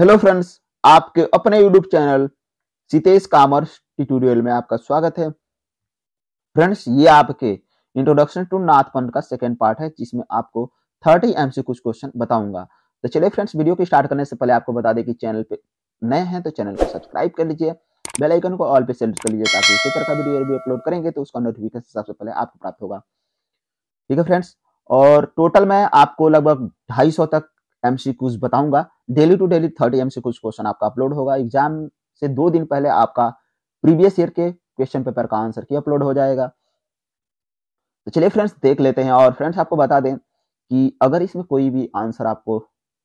hello friends आपके अपने YouTube channel Sitesh commerce tutorial में आपका स्वागत है फ्रेंड्स ये आपके इंट्रोडक्शन टू नाथ पंथ का सेकेंड पार्ट है जिसमें आपको थर्टी एम से कुछ क्वेश्चन बताऊंगा तो चलिए फ्रेंड्स वीडियो को स्टार्ट करने से पहले आपको बता दें कि चैनल पे नए हैं तो चैनल को सब्सक्राइब कर लीजिए बेल आइकन को ऑल पे सेलेक्ट कर लीजिए ताकि इसी तरह का वीडियो भी अपलोड करेंगे तो उसका नोटिफिकेशन सबसे पहले आपको प्राप्त होगा ठीक है फ्रेंड्स और टोटल मैं आपको लगभग ढाई तक एमसीक्यूज बताऊंगा daily to daily thirty MCQs question आपका अपलोड होगा एग्जाम से दो दिन पहले आपका प्रीवियस ईयर के क्वेश्चन पेपर का आंसर की अपलोड हो जाएगा तो चलिए फ्रेंड्स देख लेते हैं और फ्रेंड्स आपको बता दें कि अगर इसमें कोई भी आंसर आपको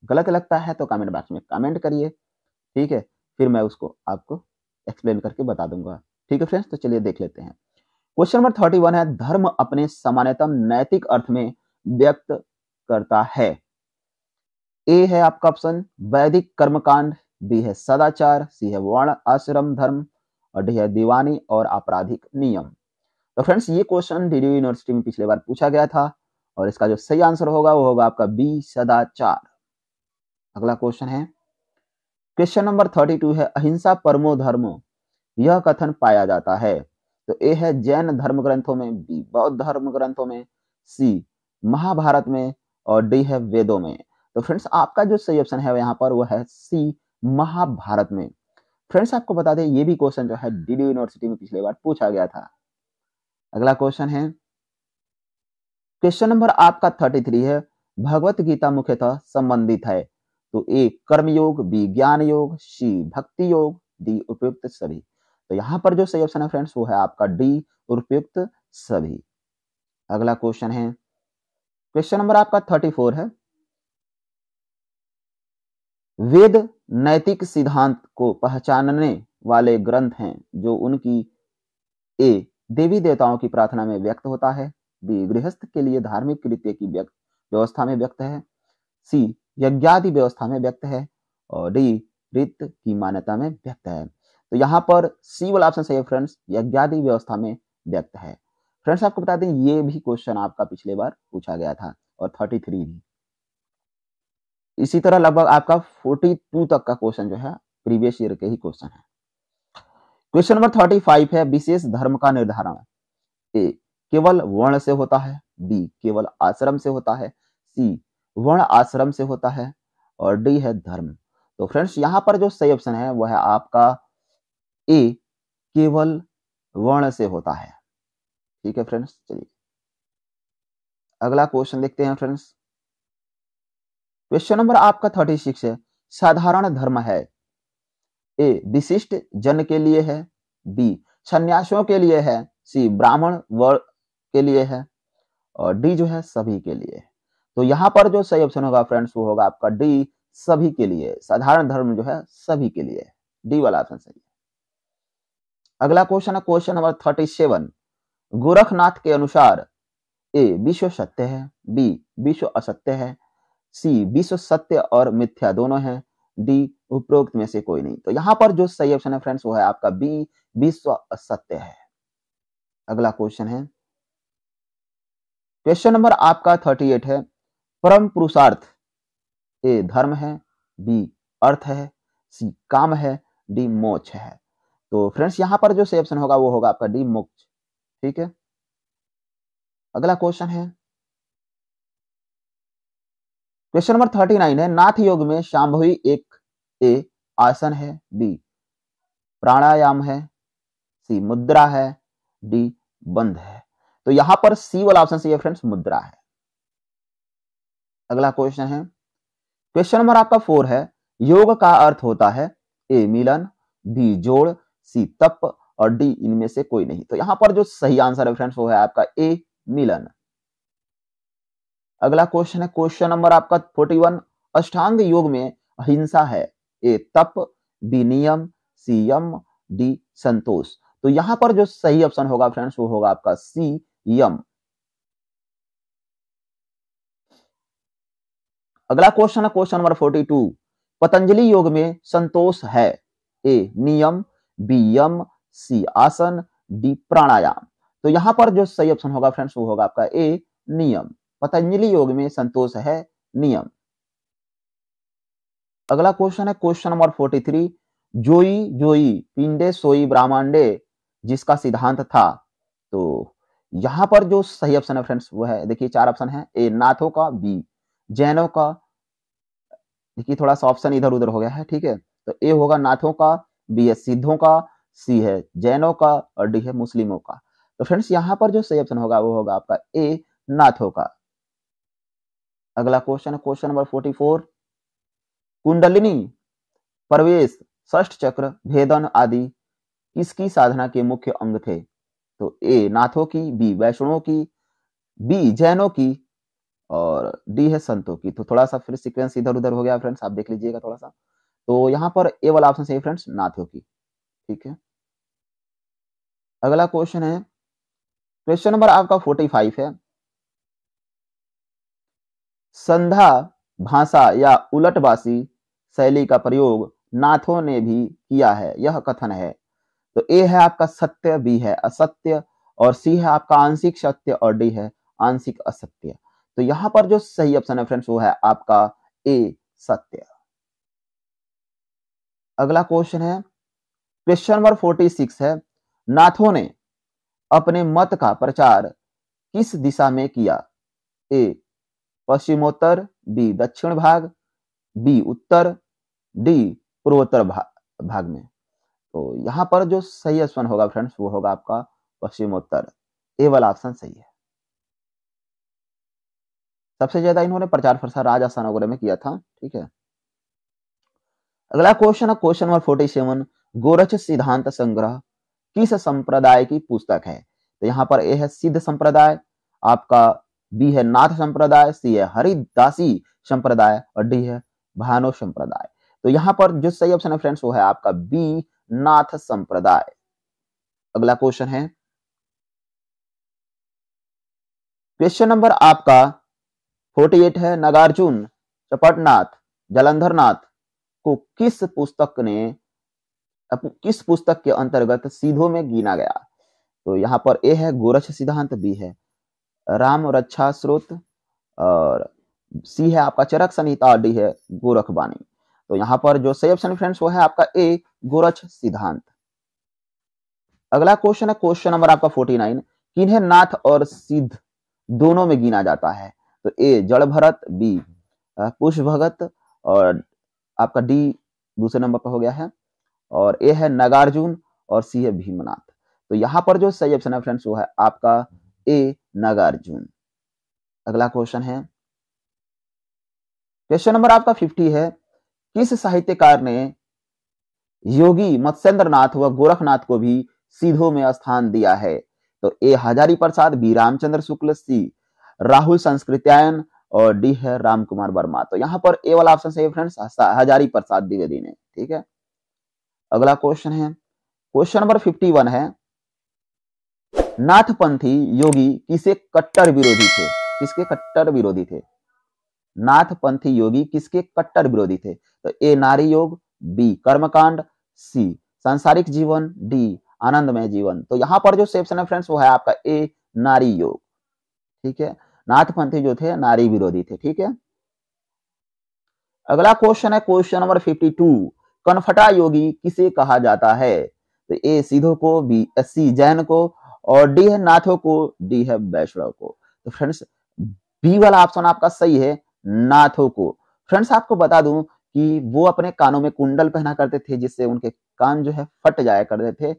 गलत लगता है तो कमेंट बॉक्स में कमेंट करिए ठीक है फिर मैं उसको आपको एक्सप्लेन करके बता दूंगा ठीक है फ्रेंड्स तो चलिए देख लेते हैं क्वेश्चन नंबर थर्टी वन है धर्म अपने सामान्यतम नैतिक अर्थ में व्यक्त करता है ए है आपका ऑप्शन वैदिक कर्मकांड बी है सदाचार सी है वर्ण आश्रम धर्म और डी है दीवानी और आपराधिक नियम तो फ्रेंड्स ये क्वेश्चन डीडी यूनिवर्सिटी में पिछले बार पूछा गया था और इसका जो सही आंसर होगा वो होगा आपका बी सदाचार अगला क्वेश्चन है क्वेश्चन नंबर थर्टी टू है अहिंसा परमो धर्मो यह कथन पाया जाता है तो ए है जैन धर्म ग्रंथों में बी बौद्ध धर्म ग्रंथों में सी महाभारत में और डी है वेदों में तो फ्रेंड्स आपका जो सही ऑप्शन है यहाँ पर वो है सी महाभारत में फ्रेंड्स आपको बता दें ये भी क्वेश्चन जो है डीडी यूनिवर्सिटी में पिछले बार पूछा गया था अगला क्वेश्चन है क्वेश्चन नंबर आपका थर्टी थ्री है भगवत गीता मुख्यतः संबंधित है तो ए कर्मयोग बी ज्ञान योग सी भक्ति योग डी उपयुक्त सभी तो यहाँ पर जो सही ऑप्शन है फ्रेंड्स वो है आपका डी उपयुक्त सभी अगला क्वेश्चन है क्वेश्चन नंबर आपका थर्टी फोर है वेद नैतिक सिद्धांत को पहचानने वाले ग्रंथ हैं जो उनकी ए देवी देवताओं की प्रार्थना में व्यक्त होता है बी गृहस्थ के लिए धार्मिक कृत्य की व्यक्त व्यवस्था में व्यक्त है सी यज्ञादि व्यवस्था में व्यक्त है और डी रित की मान्यता में व्यक्त है तो यहाँ पर सी वाला ऑप्शन सही है फ्रेंड्स यज्ञादि व्यवस्था में व्यक्त है फ्रेंड्स आपको बता दें ये भी क्वेश्चन आपका पिछले बार पूछा गया था और थर्टी थ्री भी इसी तरह लगभग आपका 42 तक का क्वेश्चन जो है प्रीवियस ईयर के ही क्वेश्चन है क्वेश्चन नंबर 35 है विशेष धर्म का निर्धारण ए केवल वर्ण से होता है बी केवल आश्रम से होता है सी वर्ण आश्रम से होता है और डी है धर्म तो फ्रेंड्स यहाँ पर जो सही ऑप्शन है वह है आपका ए केवल वर्ण से होता है ठीक है फ्रेंड्स चलिए अगला क्वेश्चन देखते हैं फ्रेंड्स क्वेश्चन नंबर आपका थर्टी सिक्स है साधारण धर्म है ए विशिष्ट जन के लिए है बी संन्यासियों के लिए है सी ब्राह्मण वर्ग के लिए है और डी जो है सभी के लिए है तो यहाँ पर जो सही ऑप्शन होगा फ्रेंड्स वो होगा आपका डी सभी के लिए साधारण धर्म जो है सभी के लिए डी वाला ऑप्शन सही है अगला क्वेश्चन है question number thirty seven Gorakhnath के अनुसार ए विश्व सत्य है बी विश्व असत्य है सी विश्व सत्य और मिथ्या दोनों है डी उपरोक्त में से कोई नहीं तो यहां पर जो सही ऑप्शन है फ्रेंड्स वो है आपका बी विश्व सत्य है अगला क्वेश्चन है क्वेश्चन नंबर आपका थर्टी एट है परम पुरुषार्थ ए धर्म है बी अर्थ है सी काम है डी मोक्ष है तो फ्रेंड्स यहां पर जो सही ऑप्शन होगा वो होगा आपका डी मोक्ष ठीक है अगला क्वेश्चन है क्वेश्चन नंबर थर्टी नाइन है नाथ योग में शाम्भवी एक ए आसन है बी प्राणायाम है सी मुद्रा है डी बंद है तो यहां पर सी वाला ऑप्शन सही है फ्रेंड्स मुद्रा है अगला क्वेश्चन है क्वेश्चन नंबर आपका फोर है योग का अर्थ होता है ए मिलन बी जोड़ सी तप और डी इनमें से कोई नहीं तो यहां पर जो सही आंसर है फ्रेंड्स वो है आपका ए मिलन अगला क्वेश्चन है क्वेश्चन नंबर आपका फोर्टी वन अष्टांग योग में अहिंसा है ए तप बी नियम सी यम डी संतोष तो यहां पर जो सही ऑप्शन होगा फ्रेंड्स वो होगा आपका सी यम अगला क्वेश्चन है question number forty two Patanjali योग में संतोष है ए नियम बी यम सी आसन डी प्राणायाम तो यहां पर जो सही ऑप्शन होगा फ्रेंड्स वो होगा आपका ए नियम पतंजलि योग में संतोष है नियम अगला क्वेश्चन है क्वेश्चन नंबर फोर्टी थ्री जोई जोई पिंडे सोई ब्राह्मणडे जिसका सिद्धांत था तो यहां पर जो सही ऑप्शन है फ्रेंड्स वो है देखिए चार ऑप्शन है ए नाथों का बी जैनों का देखिए थोड़ा सा ऑप्शन इधर उधर हो गया है ठीक है तो ए होगा नाथों का बी है सिद्धों का सी है जैनों का और डी है मुस्लिमों का तो फ्रेंड्स यहाँ पर जो सही ऑप्शन होगा वो होगा आपका ए नाथों का अगला क्वेश्चन है क्वेश्चन नंबर फोर्टी फोर कुंडलिनी प्रवेश ष्ठ चक्र भेदन आदि किसकी साधना के मुख्य अंग थे तो ए नाथों की बी वैष्णवों की बी जैनों की और डी है संतों की तो थोड़ा सा फिर सीक्वेंस इधर उधर हो गया फ्रेंड्स आप देख लीजिएगा थोड़ा सा तो यहाँ पर ए वाला ऑप्शन सही फ्रेंड्स नाथों की ठीक है अगला क्वेश्चन है क्वेश्चन नंबर आपका फोर्टी फाइव है संधा भाषा या उलटवासी शैली का प्रयोग नाथों ने भी किया है यह कथन है तो ए है आपका सत्य बी है असत्य और सी है आपका आंशिक सत्य और डी है आंशिक असत्य तो यहां पर जो सही ऑप्शन है फ्रेंड्स वो है आपका ए सत्य अगला क्वेश्चन है क्वेश्चन नंबर फोर्टी सिक्स है नाथों ने अपने मत का प्रचार किस दिशा में किया ए पश्चिमोत्तर बी दक्षिण भाग बी उत्तर डी पूर्वोत्तर भा, भाग में तो यहां पर जो सही ऑप्शन होगा फ्रेंड्स वो होगा आपका पश्चिमोत्तर ए वाला ऑप्शन सही है सबसे ज्यादा इन्होंने प्रचार प्रसार राजस्थान वगैरह में किया था ठीक है अगला क्वेश्चन है question number forty seven Goraksha Siddhanta Sangraha किस संप्रदाय की पुस्तक है तो यहाँ पर ए है सिद्ध संप्रदाय आपका बी है नाथ संप्रदाय सी है हरिदासी संप्रदाय और डी है भानो संप्रदाय तो यहां पर जो सही ऑप्शन है फ्रेंड्स वो है आपका बी नाथ संप्रदाय अगला क्वेश्चन है क्वेश्चन नंबर आपका 48 है नागार्जुन चपटनाथ जलंधरनाथ को किस पुस्तक ने किस पुस्तक के अंतर्गत सीधों में गिना गया तो यहां पर ए है गोरक्ष सिद्धांत बी है राम रक्षा अच्छा स्रोत और सी है आपका चरक संहिता और डी है गोरख वाणी तो यहाँ पर जो सही ऑप्शन फ्रेंड्स वो है आपका ए गोरख सिद्धांत अगला क्वेश्चन है क्वेश्चन नंबर आपका फोर्टी नाइन किन्हें नाथ और सिद्ध दोनों में गिना जाता है तो ए जड़ भरत बी पुष्प भगत और आपका डी दूसरे नंबर पर हो गया है और ए है नागार्जुन और सी है भीमनाथ तो यहाँ पर जो सही ऑप्शन है फ्रेंड्स वो है आपका ए नागार्जुन अगला क्वेश्चन है क्वेश्चन नंबर आपका फिफ्टी है किस साहित्यकार ने योगी मत्स्येंद्र व गोरखनाथ को भी सीधों में स्थान दिया है तो A Hazari Prasad B Ramchandra Shukla C Rahul Sankrityayan और डी है राम कुमार वर्मा तो यहां पर ए वाला ऑप्शन सही फ्रेंड्स हजारी प्रसाद द्विवेदी ने ठीक है अगला क्वेश्चन है क्वेश्चन नंबर फिफ्टी वन है नाथपंथी योगी किसे कट्टर विरोधी थे किसके कट्टर विरोधी थे नाथपंथी योगी किसके कट्टर विरोधी थे तो ए नारी योग बी कर्मकांड सी सांसारिक जीवन डी आनंदमय जीवन तो यहाँ पर जो सेप्शन है फ्रेंड्स वो है आपका ए नारी योग ठीक है नाथपंथी जो थे नारी विरोधी थे ठीक है अगला क्वेश्चन है क्वेश्चन नंबर फिफ्टी टू कनफटा योगी किसे कहा जाता है तो ए सीधो को बी सी जैन को और डी है नाथों को डी है वैष्णव को तो फ्रेंड्स बी वाला ऑप्शन आपका सही है नाथों को फ्रेंड्स आपको बता दूं कि वो अपने कानों में कुंडल पहना करते थे जिससे उनके कान जो है फट जाया करते थे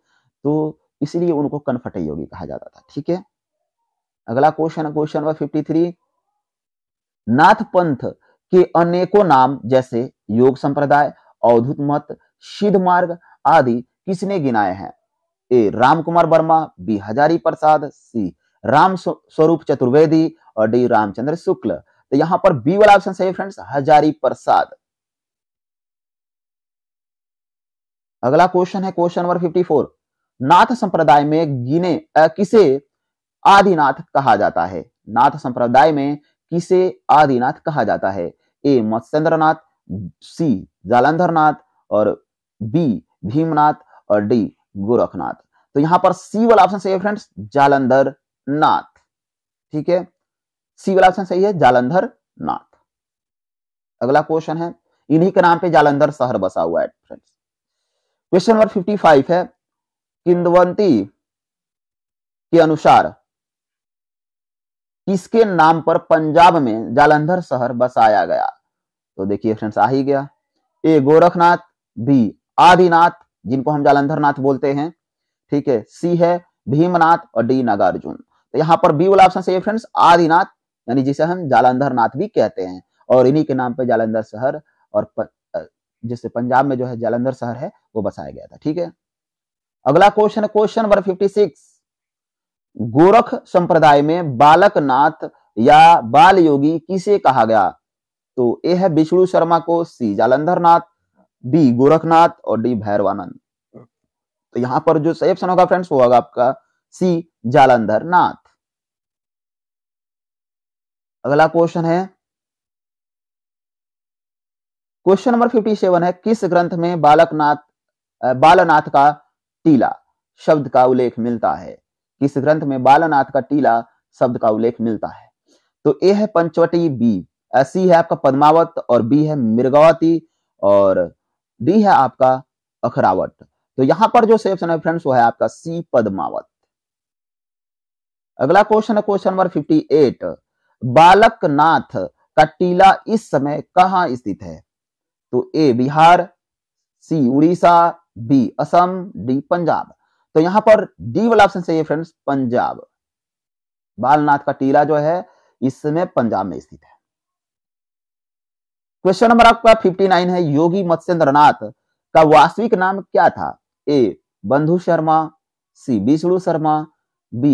तो इसलिए उनको कनफट योगी कहा जाता था ठीक है अगला question question number fifty three Nath Panth के अनेकों नाम जैसे योग संप्रदाय अवधुत मत सिद्ध मार्ग आदि किसने गिनाए हैं A Ram Kumar Varma B Hazari Prasad C Ram Swaroop Chaturvedi और डी रामचंद्र शुक्ल तो यहां पर बी वाला ऑप्शन सही फ्रेंड्स हजारी प्रसाद अगला क्वेश्चन है क्वेश्चन नंबर 54 नाथ संप्रदाय में गिने आ, किसे आदिनाथ कहा जाता है नाथ संप्रदाय में किसे आदिनाथ कहा जाता है ए मत्स्येंद्रनाथ सी जालंधर नाथ और बी भीमनाथ और डी गोरखनाथ तो यहां पर सी वाला ऑप्शन सही है फ्रेंड्स जालंधर नाथ ठीक है सी वाला ऑप्शन सही है जालंधर नाथ अगला क्वेश्चन है इन्हीं के नाम पे जालंधर शहर बसा हुआ है friends question number fifty five है किंदवंती के अनुसार किसके नाम पर पंजाब में जालंधर शहर बसाया गया तो देखिए फ्रेंड्स आ ही गया ए गोरखनाथ बी आदिनाथ जिनको हम जालंधरनाथ बोलते हैं ठीक है सी है भीमनाथ और डी नागार्जुन तो यहाँ पर बी वाला ऑप्शन सही है फ्रेंड्स आदिनाथ यानी जिसे हम जालंधर नाथ भी कहते हैं और इन्हीं के नाम पर जालंधर शहर और प, जिससे पंजाब में जो है जालंधर शहर है वो बसाया गया था ठीक है अगला क्वेश्चन है question number fifty six Gorakh संप्रदाय में बालकनाथ या बाल योगी किसे कहा गया तो ए है विष्णु शर्मा को सी जालंधर नाथ बी गोरखनाथ और डी भैरवानंद तो यहां पर जो सही ऑप्शन होगा फ्रेंड्स वो होगा आपका सी जालंधर नाथ अगला क्वेश्चन है क्वेश्चन नंबर सेवन है किस ग्रंथ में बालकनाथ बालनाथ का टीला शब्द का उल्लेख मिलता है किस ग्रंथ में बालनाथ का टीला शब्द का उल्लेख मिलता है तो ए है पंचवटी बी सी है आपका पद्मावत और बी है मृगावती और डी है आपका अखरावट तो यहां पर जो ऑप्शन है फ्रेंड्स वो है आपका सी पद्मावत अगला क्वेश्चन है क्वेश्चन नंबर 58 बालकनाथ का टीला इस समय कहा स्थित है तो A Bihar C Orissa B Assam D Punjab तो यहां पर डी वाला ऑप्शन सही है फ्रेंड्स पंजाब बालनाथ का टीला जो है इस समय पंजाब में स्थित है क्वेश्चन नंबर आपका 59 है योगी मत्स्यनाथ का वास्तविक नाम क्या था A Bandhu Sharma C Vishnu Sharma B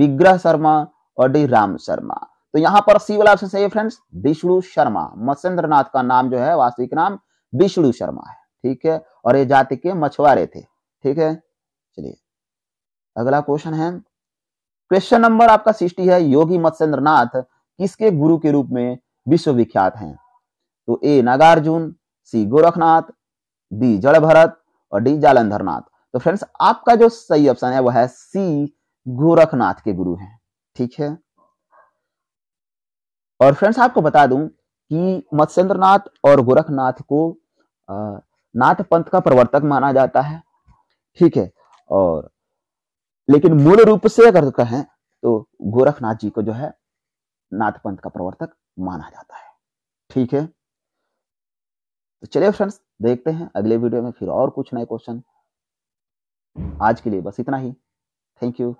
Vigrah Sharma और डी राम शर्मा तो यहाँ पर सी वाला ऑप्शन सही है फ्रेंड्स विष्णु शर्मा मत्स्येंद्र का नाम जो है वास्तविक नाम विष्णु शर्मा है ठीक है और ये जाति के मछुआरे थे ठीक है चलिए अगला क्वेश्चन है क्वेश्चन नंबर आपका सिक्सटी है योगी मत्स्येंद्र किसके गुरु के रूप में विश्वविख्यात हैं तो A Nagarjuna C Gorakhnath B Jad Bharat और डी जालंधरनाथ तो फ्रेंड्स आपका जो सही ऑप्शन है वह है सी गोरखनाथ के गुरु हैं ठीक है और फ्रेंड्स आपको बता दूं कि मत्स्येंद्रनाथ और गोरखनाथ को नाथ पंथ का प्रवर्तक माना जाता है ठीक है और लेकिन मूल रूप से अगर कहें तो गोरखनाथ जी को जो है नाथ पंथ का प्रवर्तक माना जाता है ठीक है तो चलिए फ्रेंड्स देखते हैं अगले वीडियो में फिर और कुछ नए क्वेश्चन आज के लिए बस इतना ही थैंक यू